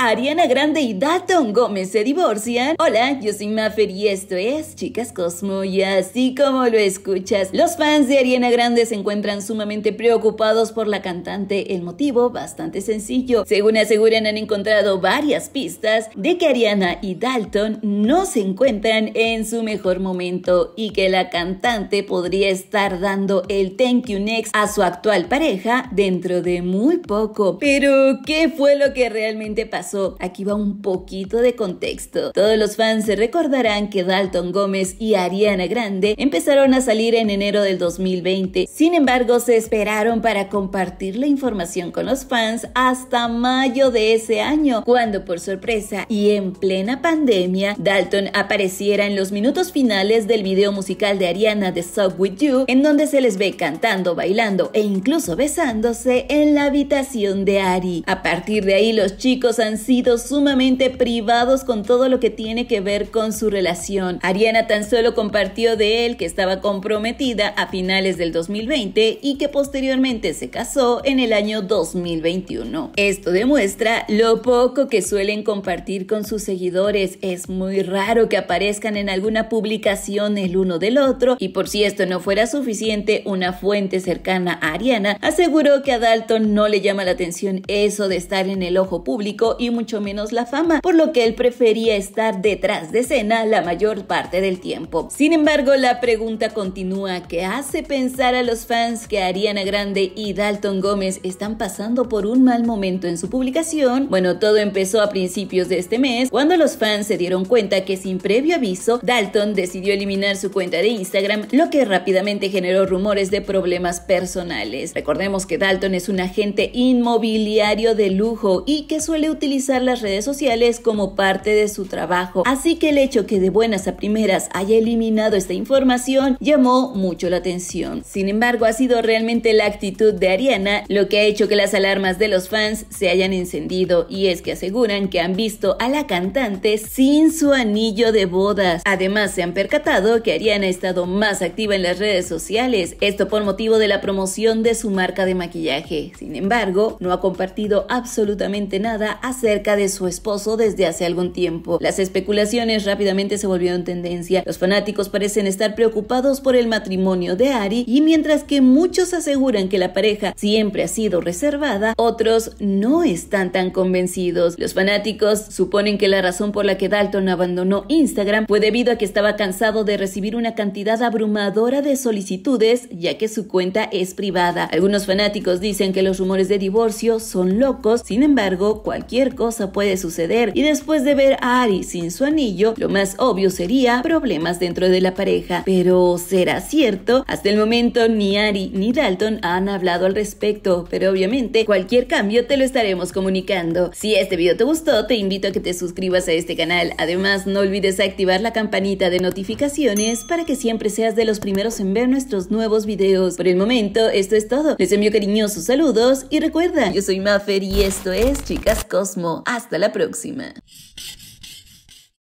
Ariana Grande y Dalton Gómez se divorcian. Hola, yo soy Maffer y esto es Chicas Cosmo y así como lo escuchas, los fans de Ariana Grande se encuentran sumamente preocupados por la cantante. El motivo, bastante sencillo. Según aseguran, han encontrado varias pistas de que Ariana y Dalton no se encuentran en su mejor momento y que la cantante podría estar dando el thank you next a su actual pareja dentro de muy poco. Pero, ¿qué fue lo que realmente pasó? Aquí va un poquito de contexto. Todos los fans se recordarán que Dalton Gómez y Ariana Grande empezaron a salir en enero del 2020. Sin embargo, se esperaron para compartir la información con los fans hasta mayo de ese año, cuando por sorpresa y en plena pandemia, Dalton apareciera en los minutos finales del video musical de Ariana de Sub With You, en donde se les ve cantando, bailando e incluso besándose en la habitación de Ari. A partir de ahí, los chicos han sido sumamente privados con todo lo que tiene que ver con su relación. Ariana tan solo compartió de él que estaba comprometida a finales del 2020 y que posteriormente se casó en el año 2021. Esto demuestra lo poco que suelen compartir con sus seguidores. Es muy raro que aparezcan en alguna publicación el uno del otro y por si esto no fuera suficiente, una fuente cercana a Ariana aseguró que a Dalton no le llama la atención eso de estar en el ojo público y mucho menos la fama, por lo que él prefería estar detrás de escena la mayor parte del tiempo. Sin embargo, la pregunta continúa que hace pensar a los fans que Ariana Grande y Dalton Gómez están pasando por un mal momento en su publicación. Bueno, todo empezó a principios de este mes, cuando los fans se dieron cuenta que sin previo aviso, Dalton decidió eliminar su cuenta de Instagram, lo que rápidamente generó rumores de problemas personales. Recordemos que Dalton es un agente inmobiliario de lujo y que suele utilizar las redes sociales como parte de su trabajo. Así que el hecho que de buenas a primeras haya eliminado esta información llamó mucho la atención. Sin embargo, ha sido realmente la actitud de Ariana lo que ha hecho que las alarmas de los fans se hayan encendido y es que aseguran que han visto a la cantante sin su anillo de bodas. Además, se han percatado que Ariana ha estado más activa en las redes sociales, esto por motivo de la promoción de su marca de maquillaje. Sin embargo, no ha compartido absolutamente nada acerca cerca de su esposo desde hace algún tiempo. Las especulaciones rápidamente se volvieron tendencia. Los fanáticos parecen estar preocupados por el matrimonio de Ari y mientras que muchos aseguran que la pareja siempre ha sido reservada, otros no están tan convencidos. Los fanáticos suponen que la razón por la que Dalton abandonó Instagram fue debido a que estaba cansado de recibir una cantidad abrumadora de solicitudes ya que su cuenta es privada. Algunos fanáticos dicen que los rumores de divorcio son locos, sin embargo, cualquier cosa puede suceder y después de ver a Ari sin su anillo, lo más obvio sería problemas dentro de la pareja. Pero ¿será cierto? Hasta el momento ni Ari ni Dalton han hablado al respecto, pero obviamente cualquier cambio te lo estaremos comunicando. Si este video te gustó, te invito a que te suscribas a este canal. Además, no olvides activar la campanita de notificaciones para que siempre seas de los primeros en ver nuestros nuevos videos. Por el momento, esto es todo. Les envío cariñosos saludos y recuerda, yo soy Maffer y esto es Chicas Cosmo. Hasta la próxima.